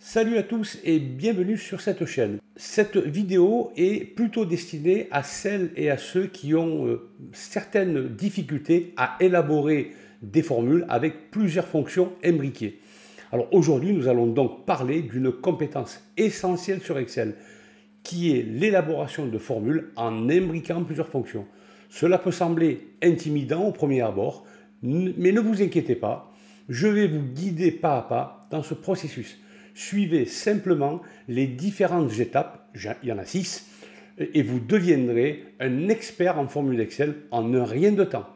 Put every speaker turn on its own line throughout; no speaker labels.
Salut à tous et bienvenue sur cette chaîne. Cette vidéo est plutôt destinée à celles et à ceux qui ont euh, certaines difficultés à élaborer des formules avec plusieurs fonctions imbriquées. Alors aujourd'hui, nous allons donc parler d'une compétence essentielle sur Excel qui est l'élaboration de formules en imbriquant plusieurs fonctions. Cela peut sembler intimidant au premier abord, mais ne vous inquiétez pas, je vais vous guider pas à pas dans ce processus. Suivez simplement les différentes étapes, il y en a six, et vous deviendrez un expert en formule Excel en un rien de temps.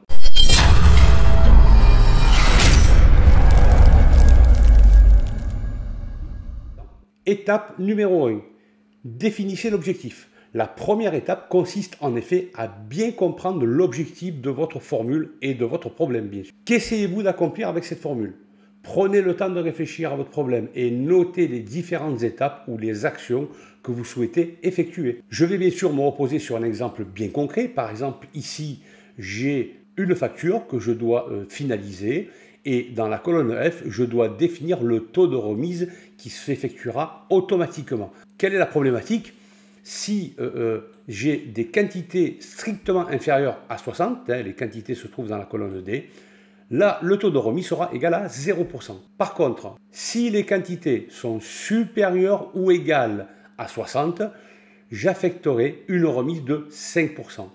Étape numéro 1. Définissez l'objectif. La première étape consiste en effet à bien comprendre l'objectif de votre formule et de votre problème, bien sûr. Qu'essayez-vous d'accomplir avec cette formule Prenez le temps de réfléchir à votre problème et notez les différentes étapes ou les actions que vous souhaitez effectuer. Je vais bien sûr me reposer sur un exemple bien concret. Par exemple, ici, j'ai une facture que je dois euh, finaliser et dans la colonne F, je dois définir le taux de remise qui s'effectuera automatiquement. Quelle est la problématique Si euh, euh, j'ai des quantités strictement inférieures à 60, hein, les quantités se trouvent dans la colonne D, là, le taux de remise sera égal à 0%. Par contre, si les quantités sont supérieures ou égales à 60, j'affecterai une remise de 5%.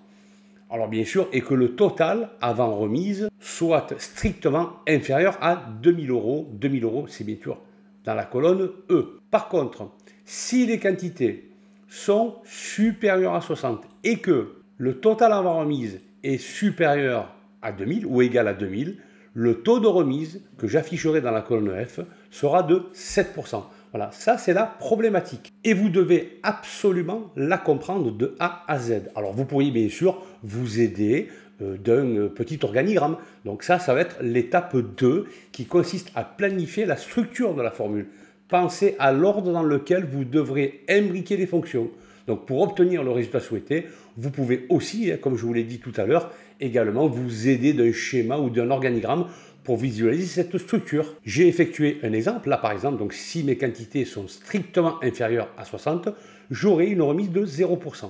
Alors bien sûr, et que le total avant remise soit strictement inférieur à 2000 euros. 2000 euros, c'est bien sûr dans la colonne E. Par contre, si les quantités sont supérieures à 60 et que le total avant remise est supérieur à 2000 ou égal à 2000, le taux de remise que j'afficherai dans la colonne F sera de 7%. Voilà, ça c'est la problématique. Et vous devez absolument la comprendre de A à Z. Alors vous pourriez bien sûr vous aider euh, d'un petit organigramme. Donc ça, ça va être l'étape 2 qui consiste à planifier la structure de la formule. Pensez à l'ordre dans lequel vous devrez imbriquer les fonctions. Donc pour obtenir le résultat souhaité, vous pouvez aussi, hein, comme je vous l'ai dit tout à l'heure, également vous aider d'un schéma ou d'un organigramme pour visualiser cette structure. J'ai effectué un exemple, là par exemple, donc si mes quantités sont strictement inférieures à 60, j'aurai une remise de 0%.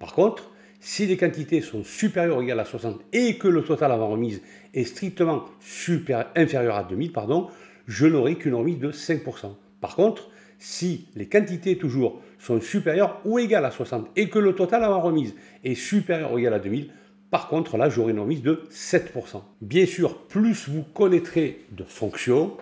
Par contre, si les quantités sont supérieures ou égales à 60 et que le total avant remise est strictement inférieur à 2000, pardon, je n'aurai qu'une remise de 5%. Par contre, si les quantités toujours sont supérieurs ou égales à 60 et que le total avant remise est supérieur ou égal à 2000, par contre, là, j'aurai une remise de 7%. Bien sûr, plus vous connaîtrez de fonctions,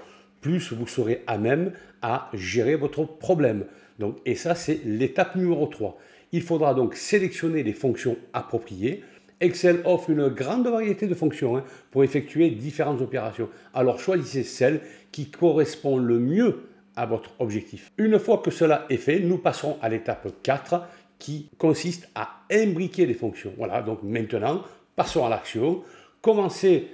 plus vous serez à même à gérer votre problème. Donc, et ça, c'est l'étape numéro 3. Il faudra donc sélectionner les fonctions appropriées. Excel offre une grande variété de fonctions hein, pour effectuer différentes opérations. Alors choisissez celle qui correspond le mieux votre objectif. Une fois que cela est fait, nous passons à l'étape 4 qui consiste à imbriquer les fonctions. Voilà, donc maintenant, passons à l'action. Commencez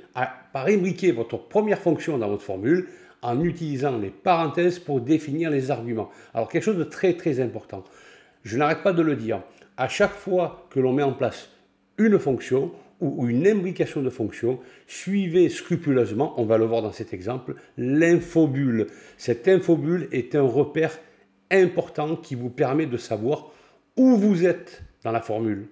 par imbriquer votre première fonction dans votre formule en utilisant les parenthèses pour définir les arguments. Alors quelque chose de très très important. Je n'arrête pas de le dire. À chaque fois que l'on met en place une fonction, ou une imbrication de fonctions, suivez scrupuleusement, on va le voir dans cet exemple, l'infobule. Cette infobule est un repère important qui vous permet de savoir où vous êtes dans la formule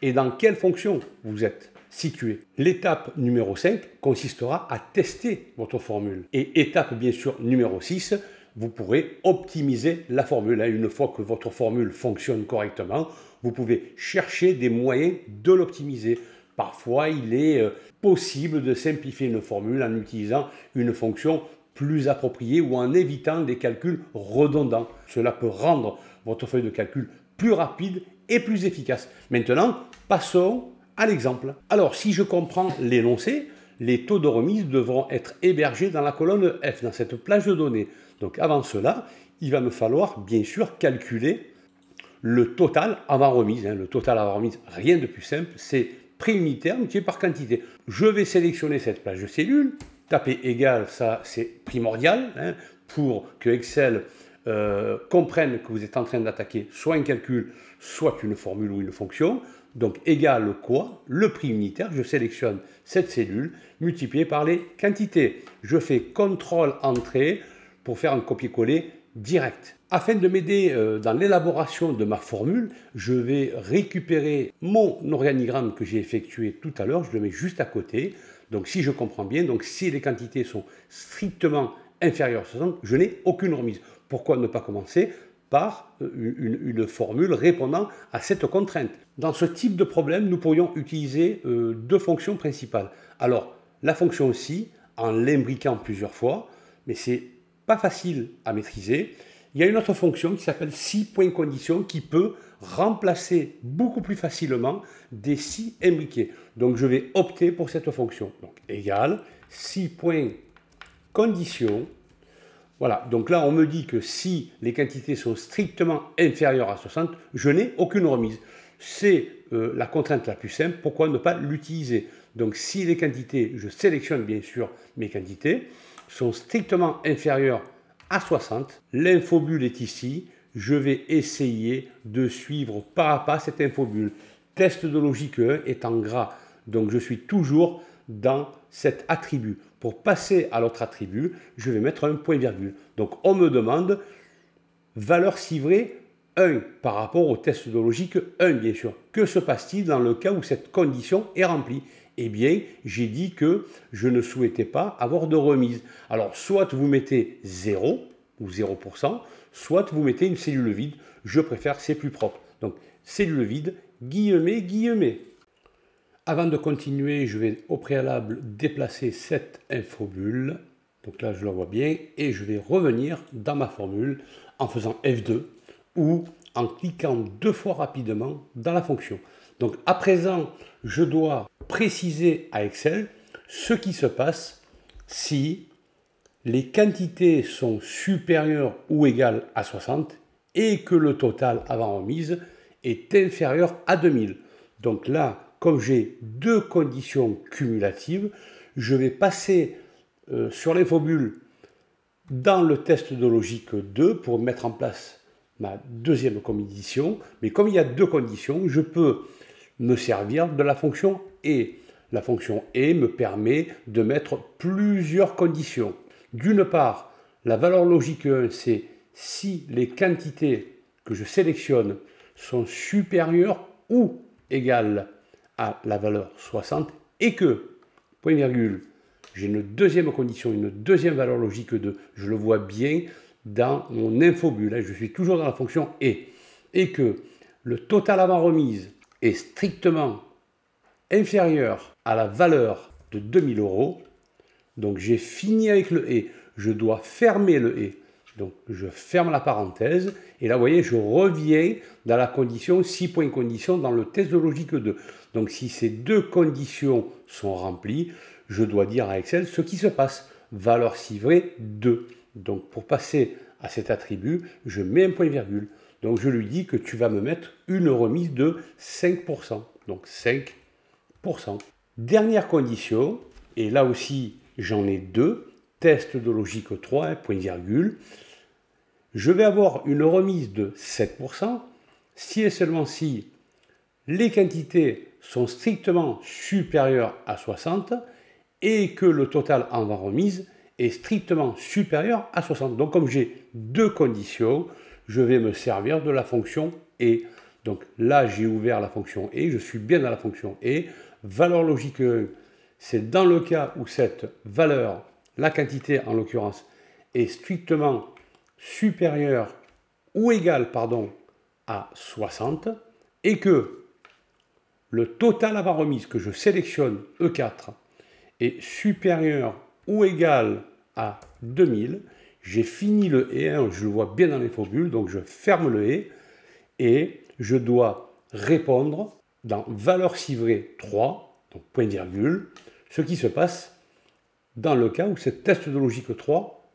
et dans quelle fonction vous êtes situé. L'étape numéro 5 consistera à tester votre formule. Et étape bien sûr numéro 6, vous pourrez optimiser la formule. Hein, une fois que votre formule fonctionne correctement, vous pouvez chercher des moyens de l'optimiser. Parfois, il est euh, possible de simplifier une formule en utilisant une fonction plus appropriée ou en évitant des calculs redondants. Cela peut rendre votre feuille de calcul plus rapide et plus efficace. Maintenant, passons à l'exemple. Alors, si je comprends l'énoncé, les taux de remise devront être hébergés dans la colonne F, dans cette plage de données. Donc avant cela, il va me falloir bien sûr calculer le total avant remise. Hein. Le total avant remise, rien de plus simple, c'est prix unitaire multiplié par quantité. Je vais sélectionner cette plage de cellules, taper égal, ça c'est primordial hein, pour que Excel euh, comprenne que vous êtes en train d'attaquer soit un calcul, soit une formule ou une fonction. Donc égal quoi Le prix unitaire, je sélectionne cette cellule multipliée par les quantités. Je fais CTRL entrée pour faire un copier-coller direct. Afin de m'aider euh, dans l'élaboration de ma formule, je vais récupérer mon organigramme que j'ai effectué tout à l'heure, je le mets juste à côté. Donc si je comprends bien, donc si les quantités sont strictement inférieures à 60, je n'ai aucune remise. Pourquoi ne pas commencer par euh, une, formule répondant à cette contrainte. Dans ce type de problème, nous pourrions utiliser euh, deux fonctions principales. Alors, la fonction si, en l'imbriquant plusieurs fois, mais c'est pas facile à maîtriser. Il y a une autre fonction qui s'appelle 6 points condition qui peut remplacer beaucoup plus facilement des si imbriqués. Donc je vais opter pour cette fonction. Donc égale 6 points condition. Voilà, donc là on me dit que si les quantités sont strictement inférieures à 60, je n'ai aucune remise. C'est euh, la contrainte la plus simple, pourquoi ne pas l'utiliser Donc si les quantités, je sélectionne bien sûr mes quantités, sont strictement inférieurs à 60. L'infobule est ici. Je vais essayer de suivre pas à pas cette infobule. Test de logique 1 est en gras. Donc je suis toujours dans cet attribut. Pour passer à l'autre attribut, je vais mettre un point virgule. Donc on me demande valeur civrée 1 par rapport au test de logique 1 bien sûr. Que se passe-t-il dans le cas où cette condition est remplie eh bien, j'ai dit que je ne souhaitais pas avoir de remise. Alors, soit vous mettez 0 ou 0%, soit vous mettez une cellule vide. Je préfère, c'est plus propre. Donc, cellule vide, guillemets, guillemets. Avant de continuer, je vais au préalable déplacer cette infobulle. Donc là, je la vois bien. Et je vais revenir dans ma formule en faisant F2 ou en cliquant deux fois rapidement dans la fonction. Donc à présent, je dois préciser à Excel ce qui se passe si les quantités sont supérieures ou égales à 60 et que le total avant remise est inférieur à 2000. Donc là, comme j'ai deux conditions cumulatives, je vais passer euh, sur l'infobule dans le test de logique 2 pour mettre en place ma deuxième condition. Mais comme il y a deux conditions, je peux me servir de la fonction et. La fonction et me permet de mettre plusieurs conditions. D'une part, la valeur logique 1, c'est si les quantités que je sélectionne sont supérieures ou égales à la valeur 60 et que, point virgule, j'ai une deuxième condition, une deuxième valeur logique 2. Je le vois bien dans mon infobule. Hein, je suis toujours dans la fonction et. Et que le total avant remise est strictement inférieur à la valeur de 2000 euros, donc j'ai fini avec le et, je dois fermer le et. Donc je ferme la parenthèse et là vous voyez je reviens dans la condition 6 points condition dans le test de logique 2. Donc si ces deux conditions sont remplies, je dois dire à Excel ce qui se passe. Valeur si vrai 2. Donc pour passer à cet attribut, je mets un point virgule. Donc je lui dis que tu vas me mettre une remise de 5%. Donc 5%. Dernière condition, et là aussi j'en ai deux, test de logique 3, hein, point virgule. Je vais avoir une remise de 7% si et seulement si les quantités sont strictement supérieures à 60 et que le total en remise est strictement supérieur à 60. Donc comme j'ai deux conditions, je vais me servir de la fonction et. Donc là, j'ai ouvert la fonction et, je suis bien dans la fonction et. Valeur logique c'est dans le cas où cette valeur, la quantité en l'occurrence, est strictement supérieure ou égale pardon, à 60 et que le total avant remise que je sélectionne E4 est supérieur ou égal à 2000 j'ai fini le et, hein, je le vois bien dans les formules, donc je ferme le et et je dois répondre dans valeur civrée 3, donc point virgule, ce qui se passe dans le cas où ce test de logique 3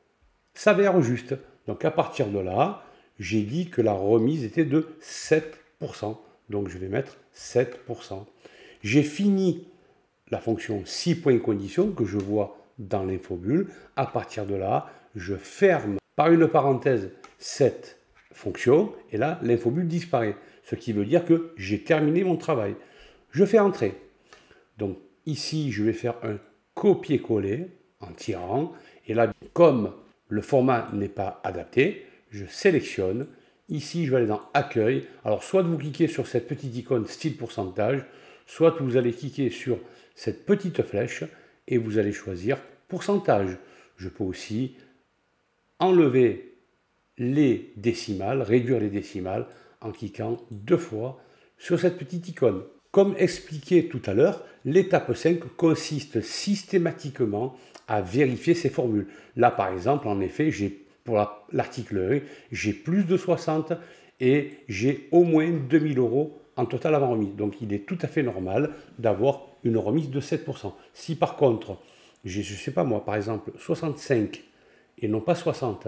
s'avère juste. Donc à partir de là, j'ai dit que la remise était de 7%. Donc je vais mettre 7%. J'ai fini la fonction 6 points condition que je vois dans l'infobule. À partir de là, je ferme par une parenthèse cette fonction, et là, l'infobulle disparaît, ce qui veut dire que j'ai terminé mon travail. Je fais entrer. Donc ici, je vais faire un copier-coller en tirant, et là, comme le format n'est pas adapté, je sélectionne. Ici, je vais aller dans Accueil. Alors, soit vous cliquez sur cette petite icône style pourcentage, soit vous allez cliquer sur cette petite flèche et vous allez choisir pourcentage. Je peux aussi enlever les décimales, réduire les décimales en cliquant deux fois sur cette petite icône. Comme expliqué tout à l'heure, l'étape 5 consiste systématiquement à vérifier ces formules. Là, par exemple, en effet, j'ai pour l'article 1, j'ai plus de 60 et j'ai au moins 2000 euros en total avant remise. Donc il est tout à fait normal d'avoir une remise de 7%. Si par contre, j'ai, je ne sais pas moi, par exemple, 65 et non pas 60,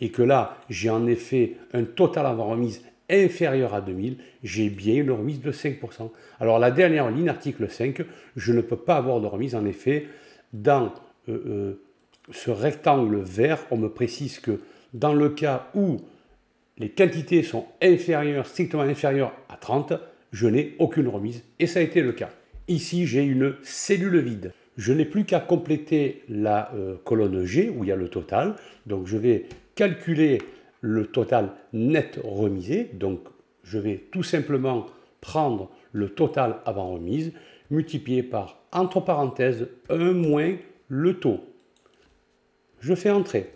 et que là, j'ai en effet un total avant remise inférieur à 2000, j'ai bien une remise de 5%. Alors la dernière ligne, article 5, je ne peux pas avoir de remise en effet dans euh, euh, ce rectangle vert. On me précise que dans le cas où les quantités sont inférieures, strictement inférieures à 30, je n'ai aucune remise. Et ça a été le cas. Ici, j'ai une cellule vide. Je n'ai plus qu'à compléter la euh, colonne G où il y a le total. Donc je vais calculer le total net remisé. Donc je vais tout simplement prendre le total avant remise multiplié par, entre parenthèses, 1 moins le taux. Je fais entrer.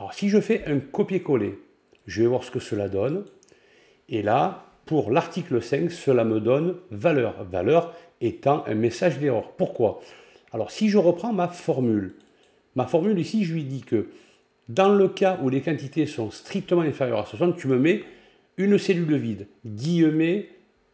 Alors si je fais un copier-coller, je vais voir ce que cela donne. Et là, pour l'article 5, cela me donne valeur. Valeur étant un message d'erreur. Pourquoi alors si je reprends ma formule, ma formule ici, je lui dis que dans le cas où les quantités sont strictement inférieures à 60, tu me mets une cellule vide, guillemets,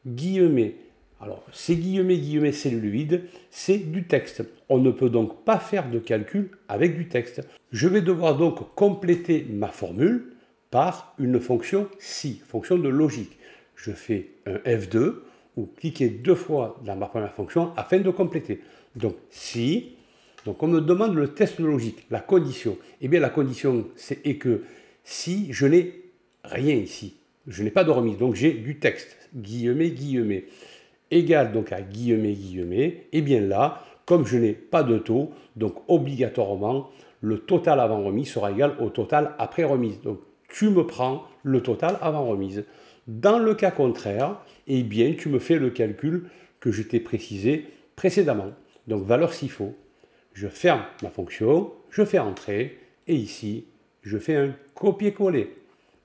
guillemets. Alors, c'est guillemets, guillemets, cellules vides, c'est du texte. On ne peut donc pas faire de calcul avec du texte. Je vais devoir donc compléter ma formule par une fonction si, fonction de logique. Je fais un F2 ou cliquer deux fois dans ma première fonction afin de compléter. Donc si, donc on me demande le test logique, la condition. Eh bien la condition, c'est que si je n'ai rien ici, je n'ai pas de remise, donc j'ai du texte, guillemets, guillemets, égal donc à guillemets, guillemets, et eh bien là, comme je n'ai pas de taux, donc obligatoirement, le total avant remise sera égal au total après remise. Donc tu me prends le total avant remise. Dans le cas contraire, eh bien tu me fais le calcul que je t'ai précisé précédemment donc valeur faut, Je ferme ma fonction, je fais entrer, et ici, je fais un copier-coller.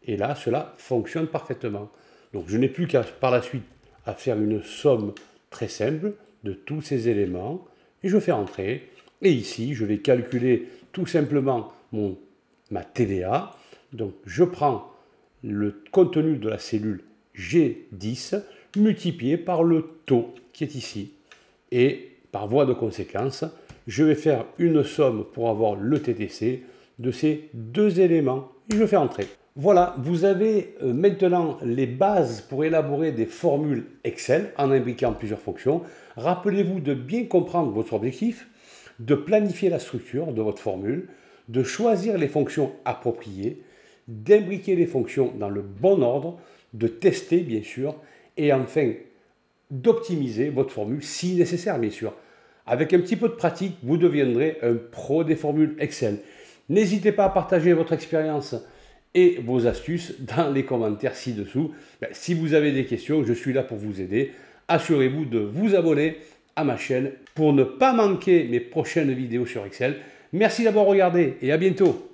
Et là, cela fonctionne parfaitement. Donc je n'ai plus qu'à par la suite à faire une somme très simple de tous ces éléments, et je fais entrer, et ici, je vais calculer tout simplement mon, ma TDA, Donc je prends le contenu de la cellule G10 multiplié par le taux qui est ici. Et par voie de conséquence, je vais faire une somme pour avoir le TTC de ces deux éléments et je fais entrer. Voilà, vous avez euh, maintenant les bases pour élaborer des formules Excel en imbriquant plusieurs fonctions. Rappelez-vous de bien comprendre votre objectif, de planifier la structure de votre formule, de choisir les fonctions appropriées, d'imbriquer les fonctions dans le bon ordre, de tester bien sûr, et enfin d'optimiser votre formule si nécessaire bien sûr. Avec un petit peu de pratique, vous deviendrez un pro des formules Excel. N'hésitez pas à partager votre expérience et vos astuces dans les commentaires ci-dessous. Ben, si vous avez des questions, je suis là pour vous aider. Assurez-vous de vous abonner à ma chaîne pour ne pas manquer mes prochaines vidéos sur Excel. Merci d'avoir regardé et à bientôt